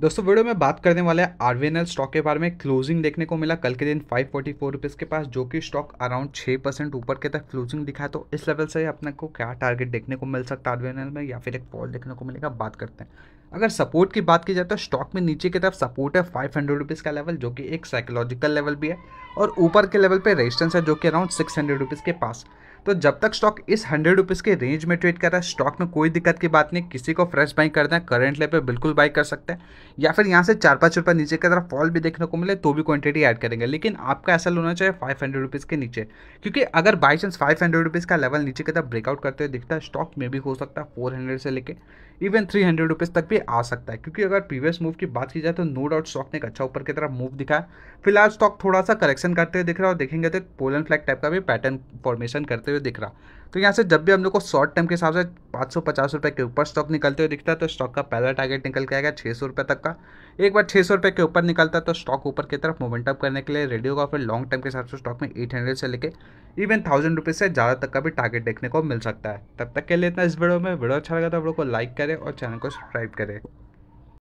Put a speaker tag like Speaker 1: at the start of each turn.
Speaker 1: दोस्तों वीडियो में बात करने वाले हैं स्टॉक के बारे में क्लोजिंग देखने को मिला कल के दिन फाइव फोर्टी फोर रुपीज़ के पास जो कि स्टॉक अराउंड छः परसेंट ऊपर के तक क्लोजिंग दिखा तो इस लेवल से अपने को क्या टारगेट देखने को मिल सकता है आर में या फिर एक फॉल देखने को मिलेगा बात करते हैं अगर सपोर्ट की बात की जाए तो स्टॉक में नीचे की तरफ सपोर्ट है फाइव हंड्रेड रुपीज़ का लेवल जो कि एक साइकोलॉजिकल लेवल भी है और ऊपर के लेवल पर रेजिस्टेंस है जो कि अराउंड सिक्स हंड्रेड रुपीज़ के पास तो जब तक स्टॉक इस हंड्रेड रुपीज़ के रेंज में ट्रेड कर रहा है स्टॉक में कोई दिक्कत की बात नहीं किसी को फ्रेश बाई करना है करंट लेवल पर बिल्कुल बाई कर सकते हैं या फिर यहाँ से चार पाँच रुपये नीचे की तरफ फॉल भी देखने को मिले तो भी क्वांटिटी ऐड करेंगे लेकिन आपका ऐसा होना चाहिए फाइव हंड्रेड रुपीज़ के नीचे क्योंकि अगर by chance five hundred rupees का लेवल नीचे की तरफ ब्रेकआउट करते हुए दिखता है स्टॉक में भी हो सकता है फोर हंड्रेड से लेकर इवन थ्री हंड्रेड रुपीज़ तक भी आ सकता है क्योंकि अगर प्रीवियस मूव की बात की जाए तो नो डाउट स्टॉक ने एक अच्छा ऊपर की तरफ मूव दिखाया फिलहाल स्टॉक थोड़ा सा करेक्शन करते हुए दिख रहा है और देखेंगे तो पोलन फ्लैग टाइप का भी पैटर्न फॉर्मेशन करते हुए हुए दिख रहा तो यहाँ से जब भी हम लोग को शॉर्ट टर्म के हिसाब से पाँच सौ पचास रुपये के ऊपर स्टॉक निकलते हुए दिखता है तो स्टॉक का पहला टारगेट निकल के आएगा छः सौ रुपये तक का एक बार छः सौ रुपये के ऊपर निकलता है तो स्टॉक ऊपर की तरफ मोमेंटअप करने के लिए रेडियो का फिर लॉन्ग टर्म के हिसाब से स्टॉक में एट हंड्रेड से लेकर इवन थाउजेंड रुपीज़ से ज़्यादा तक का भी टारगेट देखने को मिल सकता है तब तक के लिए इतना इस वीडियो में वीडियो अच्छा लगा तो आप लोग को लाइक करें और चैनल को सब्सक्राइब करें